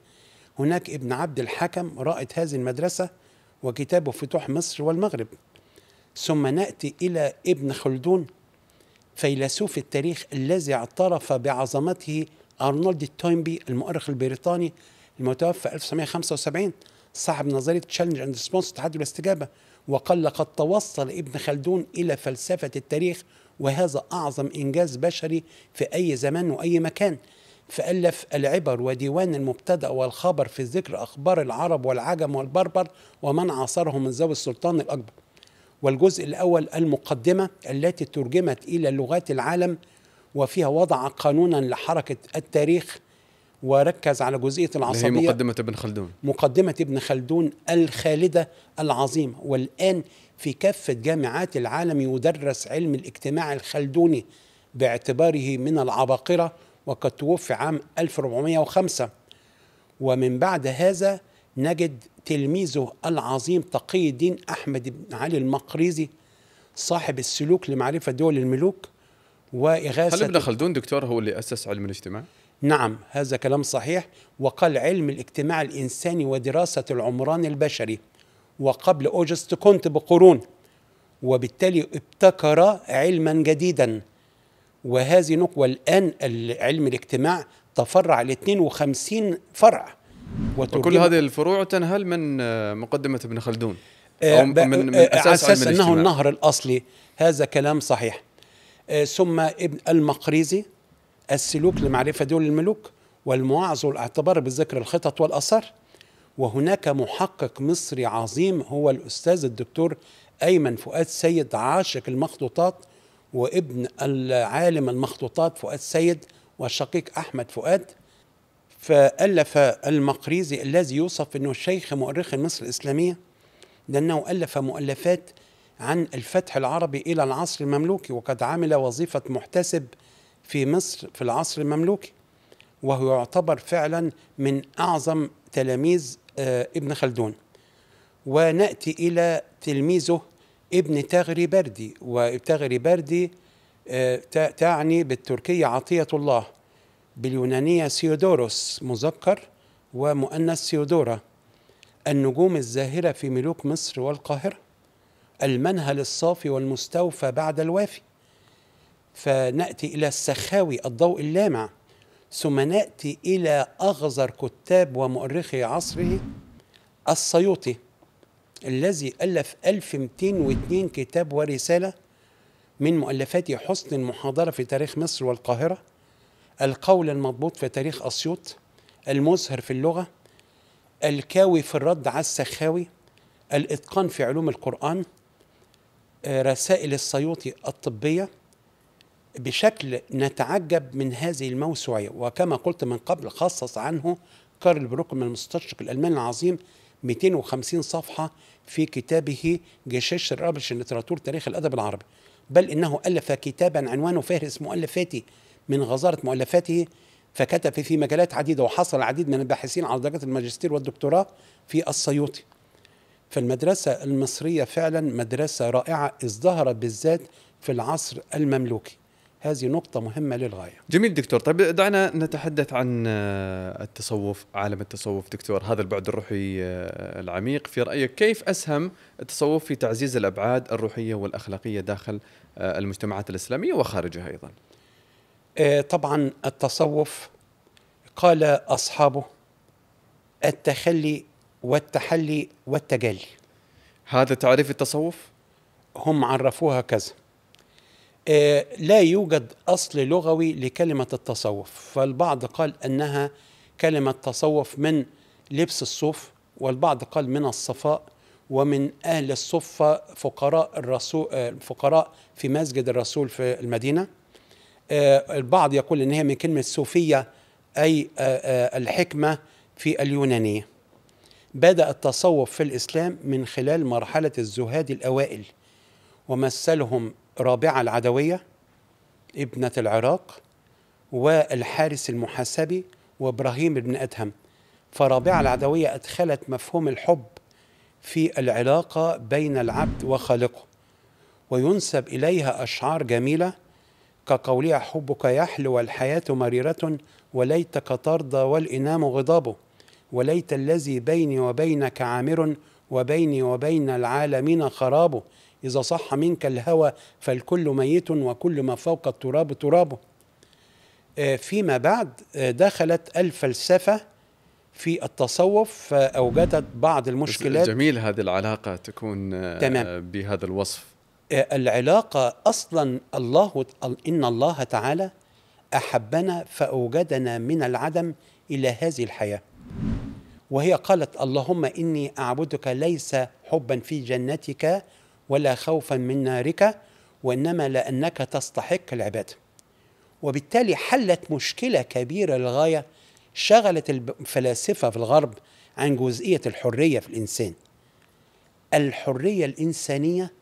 هناك ابن عبد الحكم رائد هذه المدرسة وكتابه فتوح مصر والمغرب ثم نأتي إلى ابن خلدون فيلسوف التاريخ الذي اعترف بعظمته أرنولد التوينبي المؤرخ البريطاني المتوفى 1975 صاحب نظريه تشالنج اند ريسبونس التحدي والاستجابه وقال لقد توصل ابن خلدون الى فلسفه التاريخ وهذا اعظم انجاز بشري في اي زمان واي مكان فألف العبر وديوان المبتدأ والخبر في ذكر أخبار العرب والعجم والبربر ومن عاصرهم من ذوي السلطان الأكبر والجزء الأول المقدمة التي ترجمت إلى لغات العالم وفيها وضع قانونا لحركة التاريخ وركز على جزئيه العصبيه هي مقدمه ابن خلدون مقدمه ابن خلدون الخالده العظيمه والان في كافه جامعات العالم يدرس علم الاجتماع الخلدوني باعتباره من العباقره وقد توفي عام 1405 ومن بعد هذا نجد تلميذه العظيم تقي الدين احمد بن علي المقريزي صاحب السلوك لمعرفه دول الملوك واغاثه هل ابن خلدون دكتور هو اللي اسس علم الاجتماع؟ نعم هذا كلام صحيح وقال علم الاجتماع الإنساني ودراسة العمران البشري وقبل أوجست كونت بقرون وبالتالي ابتكر علما جديدا وهذه نقوة الآن علم الاجتماع تفرع ل 52 فرع وكل هذه الفروع تنهل من مقدمة ابن خلدون آه، أو من, من آه، أساس, أساس علم أنه النهر الأصلي هذا كلام صحيح آه، ثم ابن المقريزي السلوك لمعرفة دول الملوك والمواعظ والاعتبار بذكر الخطط والآثار وهناك محقق مصري عظيم هو الأستاذ الدكتور أيمن فؤاد سيد عاشق المخطوطات وابن العالم المخطوطات فؤاد سيد والشقيق أحمد فؤاد فألف المقريزي الذي يوصف أنه شيخ مؤرخ مصر الإسلامية لأنه ألف مؤلفات عن الفتح العربي إلى العصر المملوكي وقد عمل وظيفة محتسب في مصر في العصر المملوكي وهو يعتبر فعلا من أعظم تلاميذ آه، ابن خلدون ونأتي إلى تلميذه ابن تغري بردي وتغري بردي آه، تعني بالتركية عطية الله باليونانية سيودوروس مذكر ومؤنث سيودورا النجوم الزاهرة في ملوك مصر والقاهرة المنهل الصافي والمستوفى بعد الوافي فناتي الى السخاوي الضوء اللامع ثم ناتي الى اغزر كتاب ومؤرخي عصره السيوطي الذي الف 1202 كتاب ورساله من مؤلفات حسن المحاضره في تاريخ مصر والقاهره القول المضبوط في تاريخ اسيوط المزهر في اللغه الكاوي في الرد على السخاوي الاتقان في علوم القران آه، رسائل السيوطي الطبيه بشكل نتعجب من هذه الموسوعية وكما قلت من قبل خصص عنه كارل بروكمان المستشرق الألماني العظيم 250 صفحة في كتابه جشاش رابش لتراتور تاريخ الأدب العربي بل إنه ألف كتابا عنوانه فهرس مؤلفاتي من غزارة مؤلفاته فكتب في مجالات عديدة وحصل العديد من الباحثين على درجة الماجستير والدكتوراه في السيوطي فالمدرسة المصرية فعلا مدرسة رائعة ازدهرت بالذات في العصر المملوكي هذه نقطة مهمة للغاية جميل دكتور طيب دعنا نتحدث عن آه، التصوف عالم التصوف دكتور هذا البعد الروحي آه، العميق في رأيك كيف أسهم التصوف في تعزيز الأبعاد الروحية والأخلاقية داخل آه، المجتمعات الإسلامية وخارجها أيضا طبعا التصوف قال أصحابه التخلي والتحلي والتجلي هذا تعريف التصوف هم عرفوها كذا آه، لا يوجد أصل لغوي لكلمة التصوف فالبعض قال أنها كلمة تصوف من لبس الصوف والبعض قال من الصفاء ومن أهل الصفة فقراء الرسول آه، فقراء في مسجد الرسول في المدينة آه، البعض يقول أن هي من كلمة صوفية أي الحكمة في اليونانية بدأ التصوف في الإسلام من خلال مرحلة الزهاد الأوائل ومثلهم رابعة العدوية ابنة العراق والحارس المحاسبي وابراهيم بن أدهم فرابعة العدوية أدخلت مفهوم الحب في العلاقة بين العبد وخالقه وينسب إليها أشعار جميلة كقولها حبك يحلو والحياة مريرة وليتك ترضى والإنام غضابه وليت الذي بيني وبينك عامر وبيني وبين العالمين خرابه إذا صح منك الهوى فالكل ميت وكل ما فوق التراب ترابه آه، فيما بعد آه، دخلت الفلسفة في التصوف فأوجدت بعض المشكلات جميل هذه العلاقة تكون آه، تمام بهذا الوصف العلاقة أصلا الله إن الله تعالى أحبنا فأوجدنا من العدم إلى هذه الحياة وهي قالت اللهم إني أعبدك ليس حبا في جنتك ولا خوفا من نارك وإنما لأنك تستحق العبادة وبالتالي حلت مشكلة كبيرة للغاية شغلت الفلاسفة في الغرب عن جزئية الحرية في الإنسان الحرية الإنسانية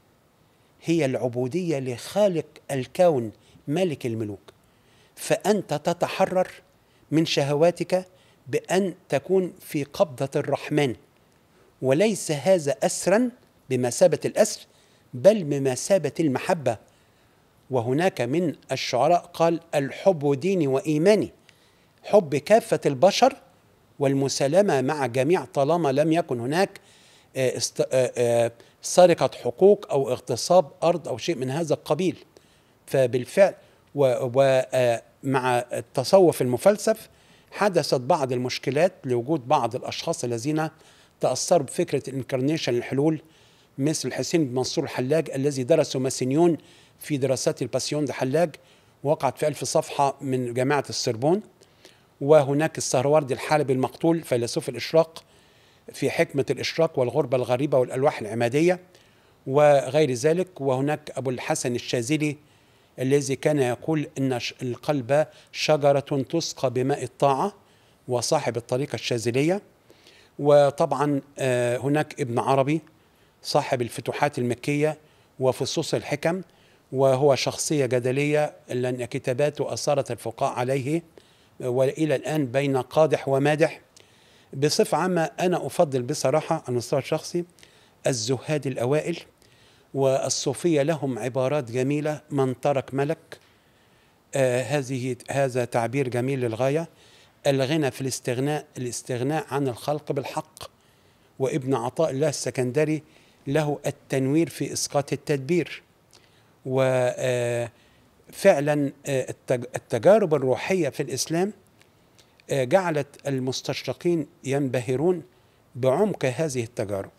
هي العبودية لخالق الكون ملك الملوك فأنت تتحرر من شهواتك بأن تكون في قبضة الرحمن وليس هذا أسرا بمثابة الأسر بل بمثابة المحبة وهناك من الشعراء قال الحب ديني وإيماني حب كافة البشر والمسالمة مع جميع طالما لم يكن هناك آه، آه، آه، سرقة حقوق أو اغتصاب أرض أو شيء من هذا القبيل فبالفعل ومع التصوف المفلسف حدثت بعض المشكلات لوجود بعض الأشخاص الذين تأثروا بفكرة الانكارنيشن الحلول مثل حسين بن منصور الحلاج الذي درسه ماسينيون في دراسات الباسيون دي حلاج وقعت في ألف صفحة من جامعة السربون وهناك السهروردي الحالب المقتول فيلسوف الإشراق في حكمة الإشراق والغربة الغريبة والألواح العمادية وغير ذلك وهناك أبو الحسن الشاذلي الذي كان يقول إن القلب شجرة تسقى بماء الطاعة وصاحب الطريقة الشاذلية وطبعا آه، هناك ابن عربي صاحب الفتوحات المكية وفصوص الحكم وهو شخصية جدلية لأن كتاباته أثارت الفقاء عليه وإلى الآن بين قادح ومادح بصفة عامة أنا أفضل بصراحة على المستوى الشخصي الزهاد الأوائل والصوفية لهم عبارات جميلة من ترك ملك آه هذه هذا تعبير جميل للغاية الغنى في الاستغناء الاستغناء عن الخلق بالحق وابن عطاء الله السكندري له التنوير في اسقاط التدبير وفعلا آه، آه، التجارب الروحيه في الاسلام آه، جعلت المستشرقين ينبهرون بعمق هذه التجارب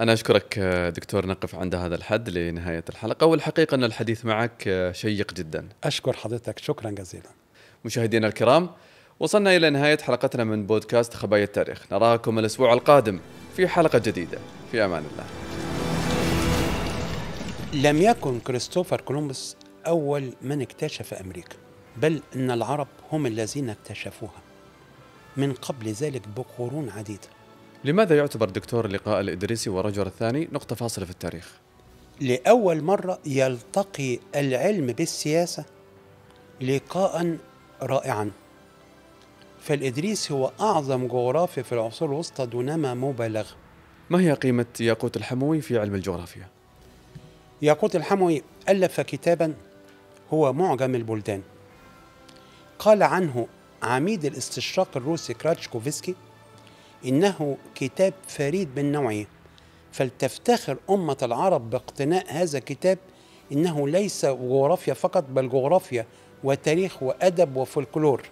أنا أشكرك دكتور نقف عند هذا الحد لنهاية الحلقة والحقيقة أن الحديث معك شيق جدا أشكر حضرتك شكرا جزيلا مشاهدينا الكرام وصلنا إلى نهاية حلقتنا من بودكاست خبايا التاريخ نراكم الأسبوع القادم في حلقة جديدة في أمان الله لم يكن كريستوفر كولومبس أول من اكتشف أمريكا بل إن العرب هم الذين اكتشفوها من قبل ذلك بقرون عديدة لماذا يعتبر دكتور اللقاء الإدريسي والرجل الثاني نقطة فاصلة في التاريخ؟ لأول مرة يلتقي العلم بالسياسة لقاء رائعا فالإدريس هو أعظم جغرافي في العصور الوسطى دونما مبالغة ما هي قيمة ياقوت الحموي في علم الجغرافيا؟ ياقوت الحموي ألف كتابا هو معجم البلدان قال عنه عميد الاستشراق الروسي كراتشكوفسكي إنه كتاب فريد من نوعه فلتفتخر أمة العرب باقتناء هذا الكتاب إنه ليس جغرافيا فقط بل جغرافيا وتاريخ وأدب وفولكلور